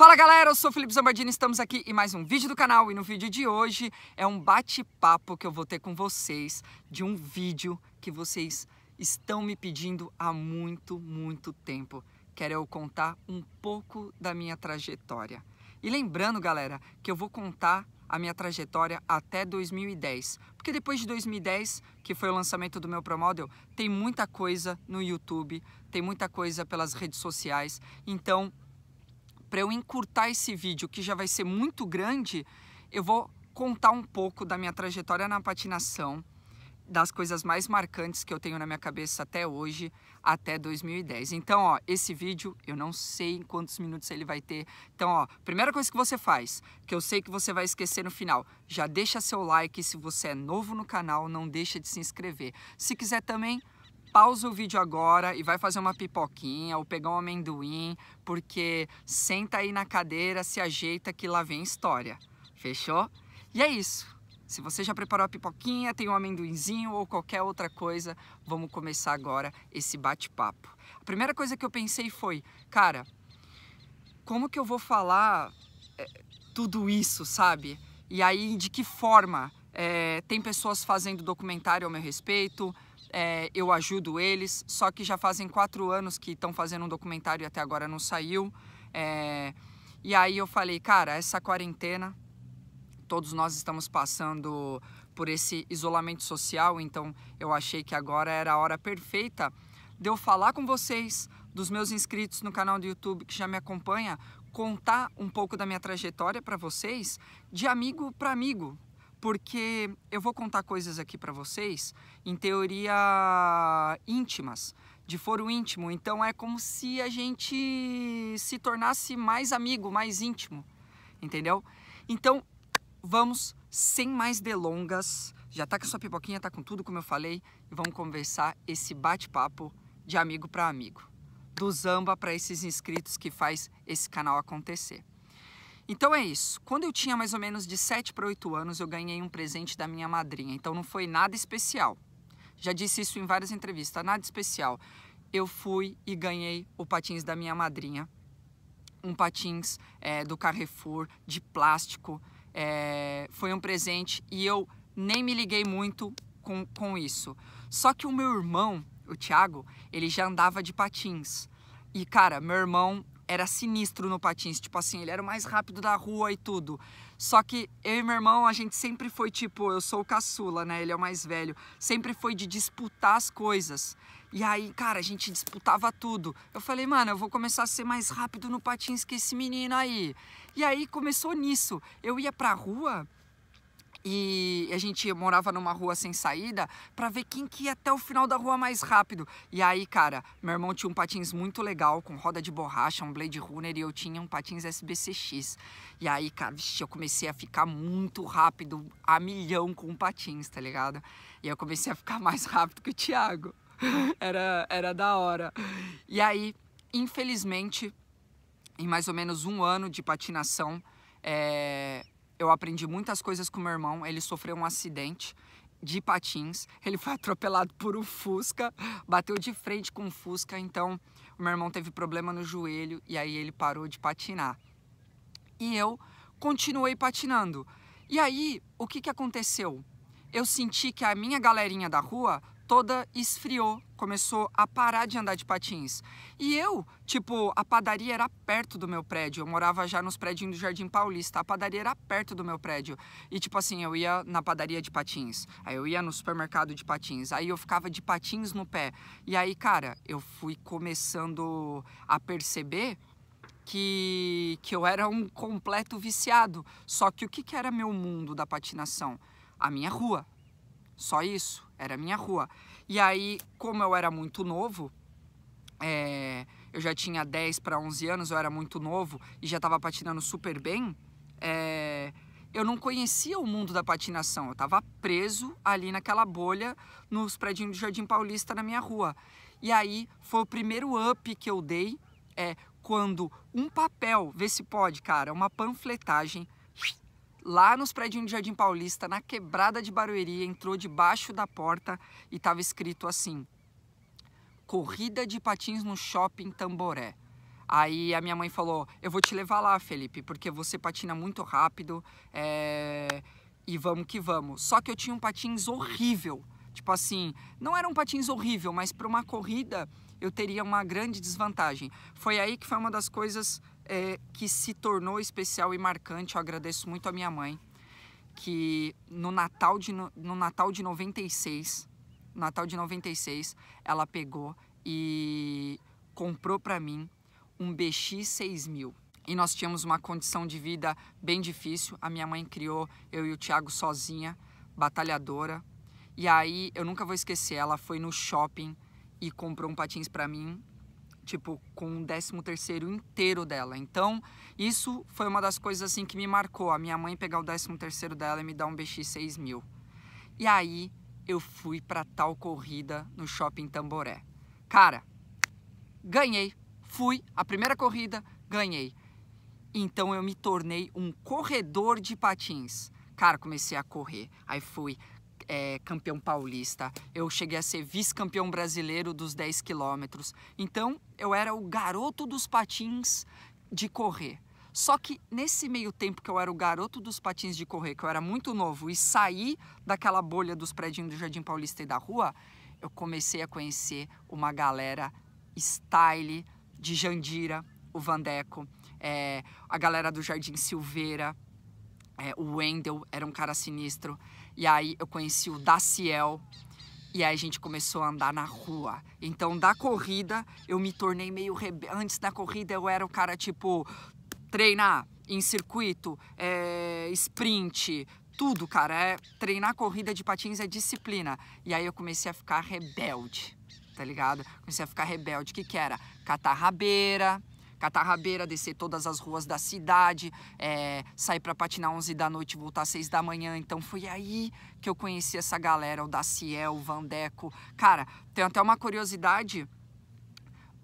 Fala galera, eu sou Felipe Zambardini, estamos aqui em mais um vídeo do canal e no vídeo de hoje é um bate-papo que eu vou ter com vocês de um vídeo que vocês estão me pedindo há muito, muito tempo. Quero eu contar um pouco da minha trajetória. E lembrando, galera, que eu vou contar a minha trajetória até 2010. Porque depois de 2010, que foi o lançamento do meu Promodel, tem muita coisa no YouTube, tem muita coisa pelas redes sociais. Então, para eu encurtar esse vídeo, que já vai ser muito grande, eu vou contar um pouco da minha trajetória na patinação, das coisas mais marcantes que eu tenho na minha cabeça até hoje, até 2010. Então, ó, esse vídeo eu não sei em quantos minutos ele vai ter. Então, ó, primeira coisa que você faz, que eu sei que você vai esquecer no final, já deixa seu like. Se você é novo no canal, não deixa de se inscrever. Se quiser também pausa o vídeo agora e vai fazer uma pipoquinha ou pegar um amendoim, porque senta aí na cadeira, se ajeita que lá vem história. Fechou? E é isso. Se você já preparou a pipoquinha, tem um amendoinzinho ou qualquer outra coisa, vamos começar agora esse bate-papo. A primeira coisa que eu pensei foi, cara, como que eu vou falar é, tudo isso, sabe? E aí, de que forma? É, tem pessoas fazendo documentário ao meu respeito, é, eu ajudo eles, só que já fazem quatro anos que estão fazendo um documentário e até agora não saiu. É, e aí eu falei, cara, essa quarentena, todos nós estamos passando por esse isolamento social, então eu achei que agora era a hora perfeita de eu falar com vocês, dos meus inscritos no canal do YouTube que já me acompanha, contar um pouco da minha trajetória para vocês, de amigo para amigo, porque eu vou contar coisas aqui para vocês, em teoria íntimas, de foro íntimo. Então é como se a gente se tornasse mais amigo, mais íntimo, entendeu? Então vamos, sem mais delongas, já tá com a sua pipoquinha, tá com tudo como eu falei, e vamos conversar esse bate-papo de amigo para amigo. Do Zamba para esses inscritos que faz esse canal acontecer. Então é isso. Quando eu tinha mais ou menos de 7 para 8 anos, eu ganhei um presente da minha madrinha. Então não foi nada especial. Já disse isso em várias entrevistas, nada especial. Eu fui e ganhei o patins da minha madrinha. Um patins é, do Carrefour, de plástico. É, foi um presente e eu nem me liguei muito com, com isso. Só que o meu irmão, o Thiago, ele já andava de patins. E cara, meu irmão era sinistro no patins, tipo assim, ele era o mais rápido da rua e tudo. Só que eu e meu irmão, a gente sempre foi tipo, eu sou o caçula, né? Ele é o mais velho. Sempre foi de disputar as coisas. E aí, cara, a gente disputava tudo. Eu falei, mano, eu vou começar a ser mais rápido no patins que esse menino aí. E aí começou nisso. Eu ia pra rua, e a gente morava numa rua sem saída para ver quem que ia até o final da rua mais rápido. E aí, cara, meu irmão tinha um patins muito legal com roda de borracha, um Blade Runner e eu tinha um patins SBCX. E aí, cara, vixi, eu comecei a ficar muito rápido, a milhão com patins, tá ligado? E eu comecei a ficar mais rápido que o Thiago. Era era da hora. E aí, infelizmente, em mais ou menos um ano de patinação, é, eu aprendi muitas coisas com meu irmão. Ele sofreu um acidente de patins, ele foi atropelado por um Fusca, bateu de frente com um Fusca, então o meu irmão teve problema no joelho e aí ele parou de patinar. E eu continuei patinando. E aí, o que, que aconteceu? Eu senti que a minha galerinha da rua toda esfriou, começou a parar de andar de patins. E eu, tipo, a padaria era perto do meu prédio, eu morava já nos prédios do Jardim Paulista, a padaria era perto do meu prédio. E tipo assim, eu ia na padaria de patins, aí eu ia no supermercado de patins, aí eu ficava de patins no pé. E aí, cara, eu fui começando a perceber que, que eu era um completo viciado. Só que o que, que era meu mundo da patinação? A minha rua, só isso, era minha rua. E aí, como eu era muito novo, é, eu já tinha 10 para 11 anos, eu era muito novo e já estava patinando super bem, é, eu não conhecia o mundo da patinação, eu estava preso ali naquela bolha nos prédios do Jardim Paulista na minha rua. E aí foi o primeiro up que eu dei é, quando um papel, vê se pode, cara, uma panfletagem lá nos prédios de Jardim Paulista, na quebrada de Barueri, entrou debaixo da porta e estava escrito assim: Corrida de patins no shopping Tamboré. Aí a minha mãe falou: Eu vou te levar lá, Felipe, porque você patina muito rápido é... e vamos que vamos. Só que eu tinha um patins horrível. Tipo assim, não era um patins horrível, mas para uma corrida eu teria uma grande desvantagem. Foi aí que foi uma das coisas é, que se tornou especial e marcante. Eu agradeço muito à minha mãe, que no Natal de, no Natal de 96, Natal de 96, ela pegou e comprou para mim um BX 6000 e nós tínhamos uma condição de vida bem difícil. A minha mãe criou eu e o Tiago sozinha, batalhadora. E aí eu nunca vou esquecer, ela foi no shopping e comprou um patins para mim tipo, com o décimo terceiro inteiro dela. Então, isso foi uma das coisas assim que me marcou, a minha mãe pegar o décimo terceiro dela e me dar um BX mil. E aí, eu fui para tal corrida no Shopping Tamboré. Cara, ganhei. Fui a primeira corrida, ganhei. Então eu me tornei um corredor de patins. Cara, comecei a correr. Aí fui, é, campeão paulista, eu cheguei a ser vice-campeão brasileiro dos 10 quilômetros. Então eu era o garoto dos patins de correr. Só que nesse meio tempo que eu era o garoto dos patins de correr, que eu era muito novo e saí daquela bolha dos prédios do Jardim Paulista e da rua, eu comecei a conhecer uma galera style de Jandira, o Vandeco, é, a galera do Jardim Silveira, é, o Wendel era um cara sinistro. E aí eu conheci o Daciel, e aí a gente começou a andar na rua. Então, da corrida, eu me tornei meio rebelde. Antes da corrida, eu era o cara tipo treinar em circuito, é, sprint, tudo, cara. É, treinar corrida de patins é disciplina. E aí eu comecei a ficar rebelde, tá ligado? Comecei a ficar rebelde. O que, que era? Catar rabeira, catarrabeira, descer todas as ruas da cidade, é, sair para patinar 11 da noite e voltar às 6 da manhã. Então foi aí que eu conheci essa galera, o Daciel, o Vandeco. Cara, tem até uma curiosidade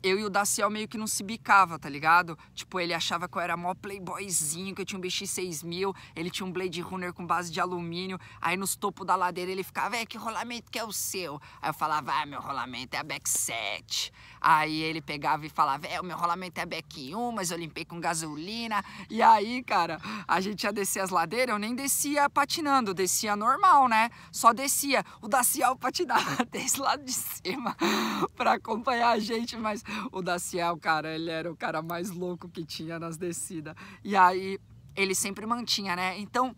eu e o Daciel meio que não se bicava, tá ligado? Tipo, ele achava que eu era mó playboyzinho, que eu tinha um BX6000, ele tinha um Blade Runner com base de alumínio, aí nos topo da ladeira ele ficava, é, que rolamento que é o seu? Aí eu falava, ah, meu rolamento é a back 7. Aí ele pegava e falava, é, o meu rolamento é a back 1, mas eu limpei com gasolina. E aí, cara, a gente ia descer as ladeiras, eu nem descia patinando, descia normal, né? Só descia. O Daciel patinava desse lado de cima pra acompanhar a gente, mas o Daciel, cara, ele era o cara mais louco que tinha nas descidas. E aí ele sempre mantinha, né? Então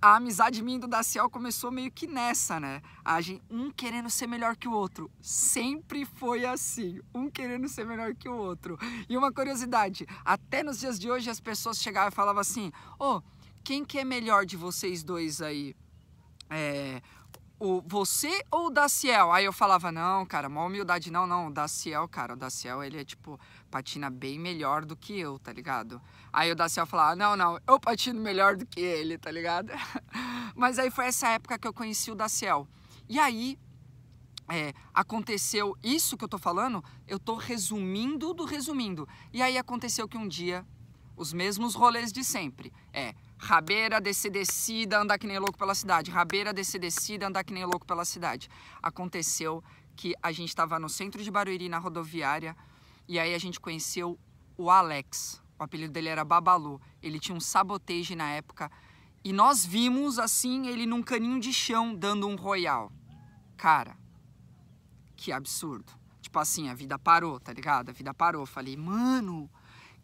a amizade minha e do Daciel começou meio que nessa, né? A gente, um querendo ser melhor que o outro. Sempre foi assim. Um querendo ser melhor que o outro. E uma curiosidade: até nos dias de hoje as pessoas chegavam e falavam assim: Ô, oh, quem que é melhor de vocês dois aí? É, o você ou o Daciel? Aí eu falava, não, cara, mó humildade, não, não, o Daciel, cara, o Daciel, ele é tipo, patina bem melhor do que eu, tá ligado? Aí o Daciel falava, não, não, eu patino melhor do que ele, tá ligado? Mas aí foi essa época que eu conheci o Daciel. E aí, é, aconteceu isso que eu tô falando, eu tô resumindo do resumindo. E aí aconteceu que um dia, os mesmos rolês de sempre, é, Rabeira, descer descida, andar que nem louco pela cidade. Rabeira, descer descida, andar que nem louco pela cidade. Aconteceu que a gente estava no centro de Barueri, na rodoviária, e aí a gente conheceu o Alex. O apelido dele era Babalu. Ele tinha um sabotage na época. E nós vimos, assim, ele num caninho de chão dando um royal. Cara, que absurdo. Tipo assim, a vida parou, tá ligado? A vida parou. Falei, mano,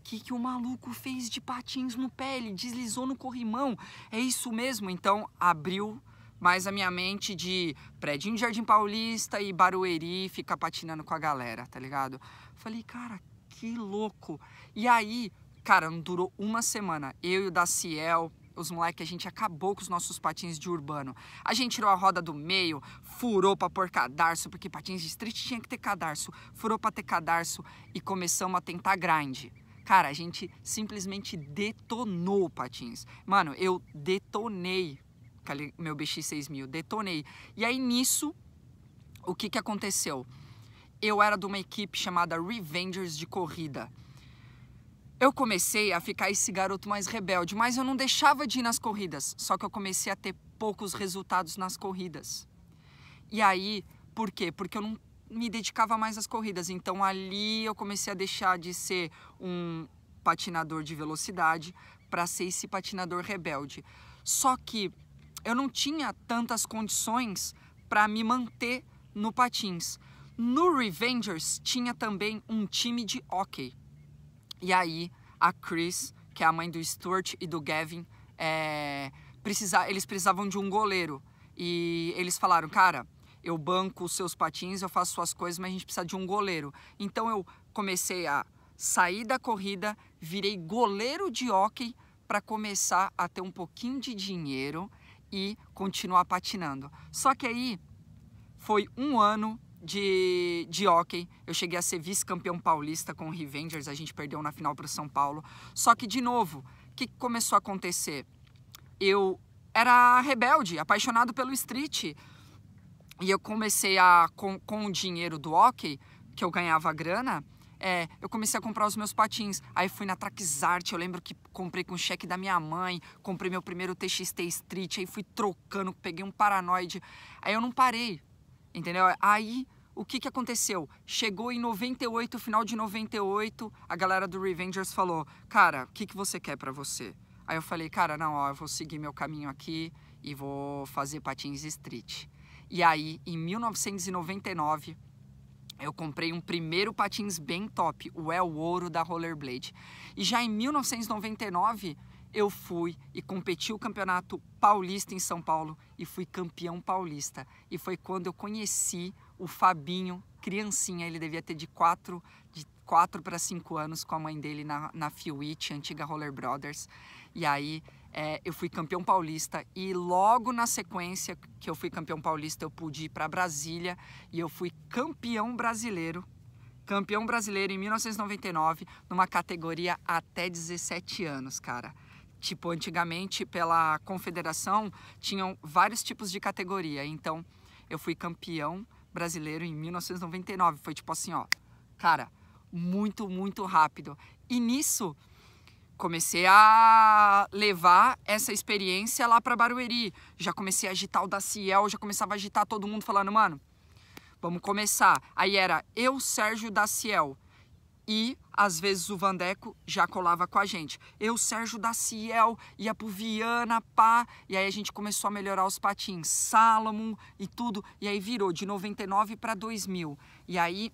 que, que o maluco fez de patins no pé? Ele deslizou no corrimão. É isso mesmo? Então abriu mais a minha mente de prédio de Jardim Paulista e Barueri ficar patinando com a galera, tá ligado? Falei, cara, que louco. E aí, cara, não durou uma semana. Eu e o Daciel, os moleques, a gente acabou com os nossos patins de urbano. A gente tirou a roda do meio, furou pra pôr cadarço, porque patins de street tinha que ter cadarço. Furou pra ter cadarço e começamos a tentar grande. Cara, a gente simplesmente detonou o patins. Mano, eu detonei meu BX6000, detonei. E aí nisso, o que, que aconteceu? Eu era de uma equipe chamada Revengers de corrida. Eu comecei a ficar esse garoto mais rebelde, mas eu não deixava de ir nas corridas, só que eu comecei a ter poucos resultados nas corridas. E aí, por quê? Porque eu não me dedicava mais às corridas. Então ali eu comecei a deixar de ser um patinador de velocidade para ser esse patinador rebelde. Só que eu não tinha tantas condições para me manter no patins. No Revengers tinha também um time de hockey. E aí a Chris, que é a mãe do Stuart e do Gavin, é, precisa, eles precisavam de um goleiro. E eles falaram, cara, eu banco os seus patins, eu faço suas coisas, mas a gente precisa de um goleiro. Então eu comecei a sair da corrida, virei goleiro de hockey para começar a ter um pouquinho de dinheiro e continuar patinando. Só que aí foi um ano de, de hockey. Eu cheguei a ser vice-campeão paulista com o Revengers, a gente perdeu na final para o São Paulo. Só que, de novo, o que começou a acontecer? Eu era rebelde, apaixonado pelo street, e eu comecei a, com, com o dinheiro do hockey, que eu ganhava grana, é, eu comecei a comprar os meus patins. Aí fui na Traxart, eu lembro que comprei com cheque da minha mãe, comprei meu primeiro TXT Street, aí fui trocando, peguei um paranoide. Aí eu não parei, entendeu? Aí o que, que aconteceu? Chegou em 98, final de 98, a galera do Revengers falou: Cara, o que, que você quer para você? Aí eu falei: Cara, não, ó, eu vou seguir meu caminho aqui e vou fazer patins street. E aí, em 1999, eu comprei um primeiro patins bem top, o El Ouro da Rollerblade. E já em 1999, eu fui e competi o Campeonato Paulista em São Paulo e fui campeão paulista. E foi quando eu conheci o Fabinho, criancinha, ele devia ter de 4 de quatro para 5 anos com a mãe dele na, na Fiwit, antiga Roller Brothers. E aí é, eu fui campeão paulista e logo na sequência que eu fui campeão paulista eu pude ir para Brasília e eu fui campeão brasileiro, campeão brasileiro em 1999 numa categoria até 17 anos, cara. Tipo, antigamente pela confederação tinham vários tipos de categoria, então eu fui campeão brasileiro em 1999, foi tipo assim, ó, cara, muito, muito rápido. E nisso comecei a levar essa experiência lá para Barueri. Já comecei a agitar o Daciel, já começava a agitar todo mundo falando, mano, vamos começar. Aí era eu, Sérgio Daciel, E às vezes o Vandeco já colava com a gente. Eu, Sérgio Daciel, ia pro Viana, pá. E aí a gente começou a melhorar os patins, Salomon e tudo. E aí virou de 99 para 2000. E aí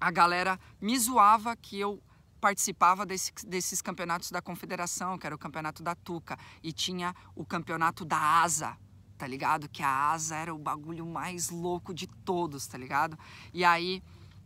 a galera me zoava que eu participava desse, desses campeonatos da Confederação, que era o campeonato da Tuca, e tinha o campeonato da Asa, tá ligado? Que a Asa era o bagulho mais louco de todos, tá ligado? E aí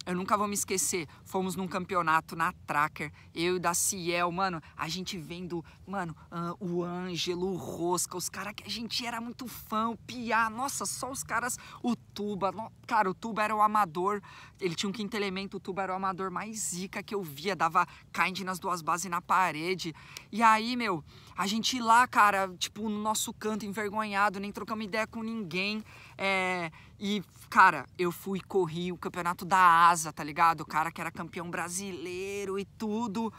eu nunca vou me esquecer. Fomos num campeonato na Tracker, eu e da Ciel, mano. A gente vendo, mano, uh, o Ângelo, o Rosca, os caras que a gente era muito fã, o Piá. Nossa, só os caras, o Tuba. No, cara, o Tuba era o amador. Ele tinha um quinto elemento, o Tuba era o amador mais zica que eu via. Dava kind nas duas bases na parede. E aí, meu, a gente lá, cara, tipo, no nosso canto, envergonhado, nem trocamos ideia com ninguém. É, e, cara, eu fui corri o campeonato da asa, tá ligado? O cara que era campeão brasileiro e tudo.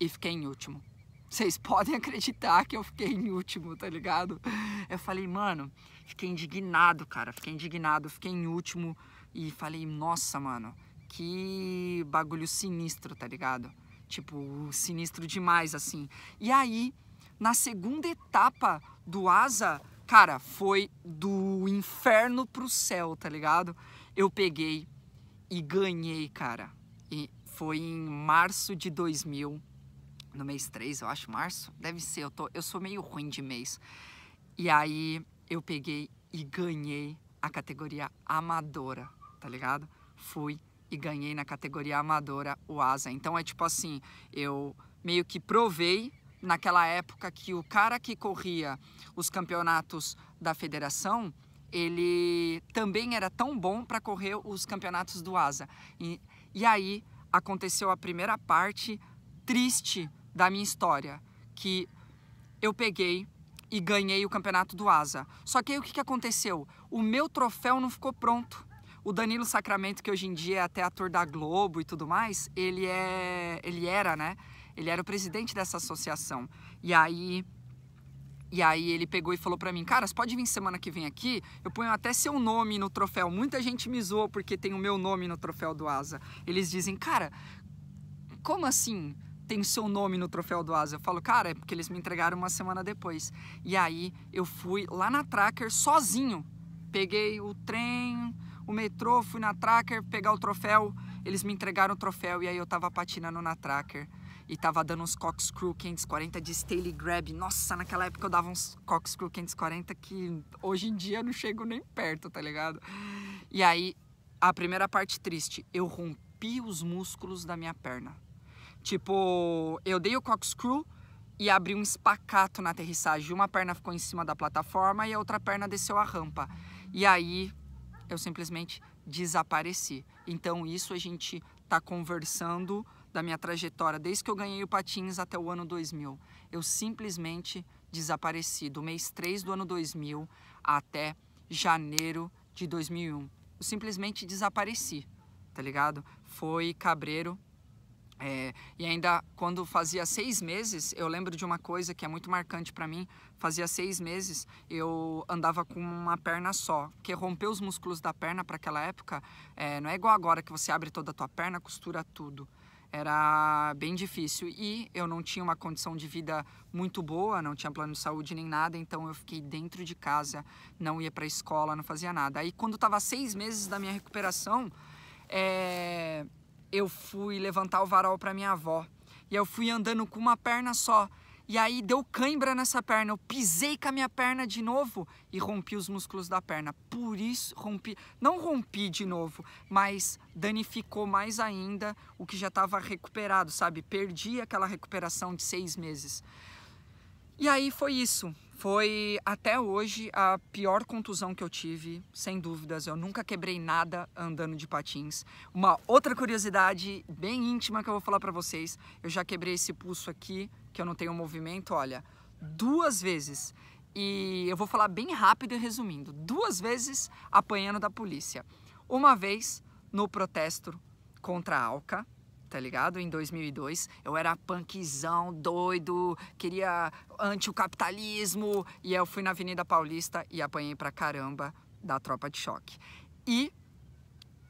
E fiquei em último. Vocês podem acreditar que eu fiquei em último, tá ligado? Eu falei, mano, fiquei indignado, cara. Fiquei indignado, fiquei em último. E falei, nossa, mano, que bagulho sinistro, tá ligado? Tipo, sinistro demais, assim. E aí, na segunda etapa do Asa, Cara, foi do inferno pro céu, tá ligado? Eu peguei e ganhei, cara. E foi em março de 2000, no mês 3, eu acho, março? Deve ser, eu, tô, eu sou meio ruim de mês. E aí eu peguei e ganhei a categoria amadora, tá ligado? Fui e ganhei na categoria amadora o asa. Então é tipo assim, eu meio que provei naquela época que o cara que corria os campeonatos da federação, ele também era tão bom para correr os campeonatos do ASA. E, e aí aconteceu a primeira parte triste da minha história, que eu peguei e ganhei o campeonato do ASA. Só que aí o que, que aconteceu? O meu troféu não ficou pronto. O Danilo Sacramento, que hoje em dia é até ator da Globo e tudo mais, ele é, ele era, né? Ele era o presidente dessa associação. E aí e aí ele pegou e falou para mim, caras, pode vir semana que vem aqui, eu ponho até seu nome no troféu. Muita gente me zoou porque tem o meu nome no troféu do Asa. Eles dizem, cara, como assim tem seu nome no troféu do Asa? Eu falo, cara, é porque eles me entregaram uma semana depois. E aí eu fui lá na Tracker sozinho. Peguei o trem, o metrô, fui na Tracker pegar o troféu. Eles me entregaram o troféu e aí eu tava patinando na Tracker e tava dando uns Corkscrew 540 de Staley Grab. Nossa, naquela época eu dava uns Corkscrew 540 que hoje em dia eu não chego nem perto, tá ligado? E aí, a primeira parte triste, eu rompi os músculos da minha perna. Tipo, eu dei o Corkscrew e abri um espacato na aterrissagem. Uma perna ficou em cima da plataforma e a outra perna desceu a rampa. E aí, eu simplesmente desapareci. Então, isso a gente está conversando da minha trajetória desde que eu ganhei o Patins até o ano 2000. Eu simplesmente desapareci do mês 3 do ano 2000 até janeiro de 2001. Eu simplesmente desapareci, tá ligado? Foi Cabreiro é, e ainda quando fazia seis meses, eu lembro de uma coisa que é muito marcante para mim. Fazia seis meses, eu andava com uma perna só, porque romper os músculos da perna para aquela época é, não é igual agora que você abre toda a tua perna, costura tudo. Era bem difícil e eu não tinha uma condição de vida muito boa, não tinha plano de saúde nem nada, então eu fiquei dentro de casa, não ia para escola, não fazia nada. Aí quando estava seis meses da minha recuperação, é eu fui levantar o varal para minha avó. E eu fui andando com uma perna só. E aí deu cãibra nessa perna. Eu pisei com a minha perna de novo e rompi os músculos da perna. Por isso, rompi. Não rompi de novo, mas danificou mais ainda o que já estava recuperado, sabe? Perdi aquela recuperação de seis meses. E aí foi isso. Foi até hoje a pior contusão que eu tive, sem dúvidas. Eu nunca quebrei nada andando de patins. Uma outra curiosidade bem íntima que eu vou falar para vocês: eu já quebrei esse pulso aqui, que eu não tenho movimento, olha, duas vezes. E eu vou falar bem rápido e resumindo: duas vezes apanhando da polícia. Uma vez no protesto contra a Alca, tá ligado? Em 2002, eu era punkzão, doido, queria anti o capitalismo, e eu fui na Avenida Paulista e apanhei pra caramba da tropa de choque. E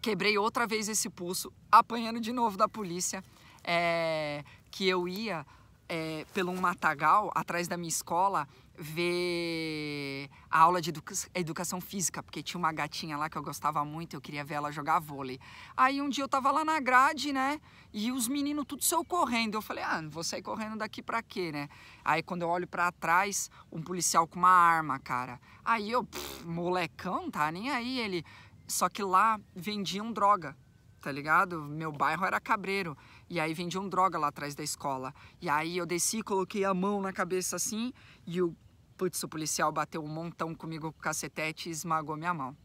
quebrei outra vez esse pulso, apanhando de novo da polícia, é, que eu ia é, pelo um matagal atrás da minha escola ver a aula de educa educação física, porque tinha uma gatinha lá que eu gostava muito, eu queria ver ela jogar vôlei. Aí um dia eu tava lá na grade, né? E os meninos tudo saiu correndo. Eu falei, ah, não vou sair correndo daqui pra quê, né? Aí quando eu olho para trás, um policial com uma arma, cara. Aí eu, pff, molecão, tá nem aí ele. Só que lá vendiam droga, tá ligado? Meu bairro era Cabreiro. E aí vendiam droga lá atrás da escola. E aí eu desci, coloquei a mão na cabeça assim e o Putz, o policial bateu um montão comigo com o cacetete e esmagou minha mão.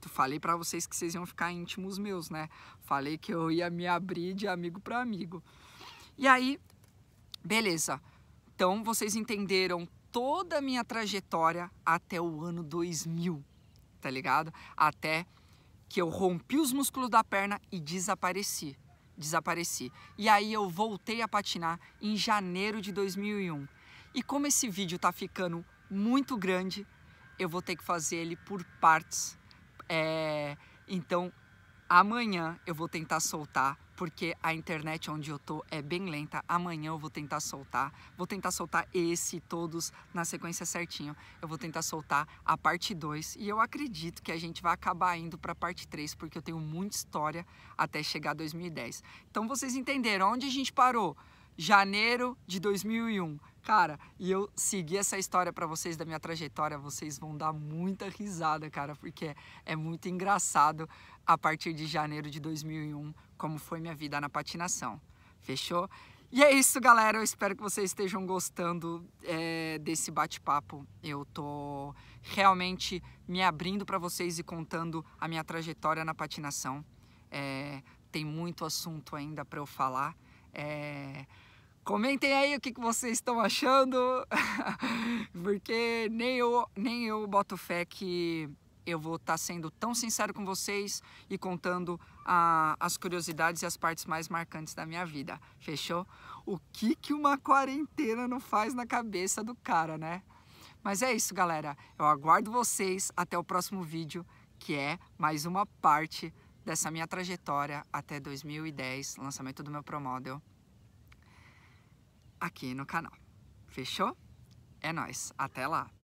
Tu Falei para vocês que vocês iam ficar íntimos meus, né? Falei que eu ia me abrir de amigo para amigo. E aí, beleza. Então vocês entenderam toda a minha trajetória até o ano 2000, tá ligado? Até que eu rompi os músculos da perna e desapareci. Desapareci. E aí eu voltei a patinar em janeiro de 2001. E como esse vídeo está ficando muito grande, eu vou ter que fazer ele por partes. É, então, amanhã eu vou tentar soltar, porque a internet onde eu tô é bem lenta. Amanhã eu vou tentar soltar. Vou tentar soltar esse todos na sequência certinho. Eu vou tentar soltar a parte 2 e eu acredito que a gente vai acabar indo para a parte 3, porque eu tenho muita história até chegar a 2010. Então, vocês entenderam onde a gente parou? Janeiro de 2001 Cara, e eu segui essa história para vocês da minha trajetória, vocês vão dar muita risada, cara, porque é muito engraçado a partir de janeiro de 2001 como foi minha vida na patinação. Fechou? E é isso, galera. Eu espero que vocês estejam gostando é, desse bate-papo. Eu tô realmente me abrindo para vocês e contando a minha trajetória na patinação. É, tem muito assunto ainda para eu falar. É, Comentem aí o que, que vocês estão achando, porque nem eu, nem eu boto fé que eu vou estar tá sendo tão sincero com vocês e contando a, as curiosidades e as partes mais marcantes da minha vida. Fechou? O que, que uma quarentena não faz na cabeça do cara, né? Mas é isso, galera. Eu aguardo vocês até o próximo vídeo, que é mais uma parte dessa minha trajetória até 2010, lançamento do meu Promodel aqui no canal. Fechou? É nós, até lá.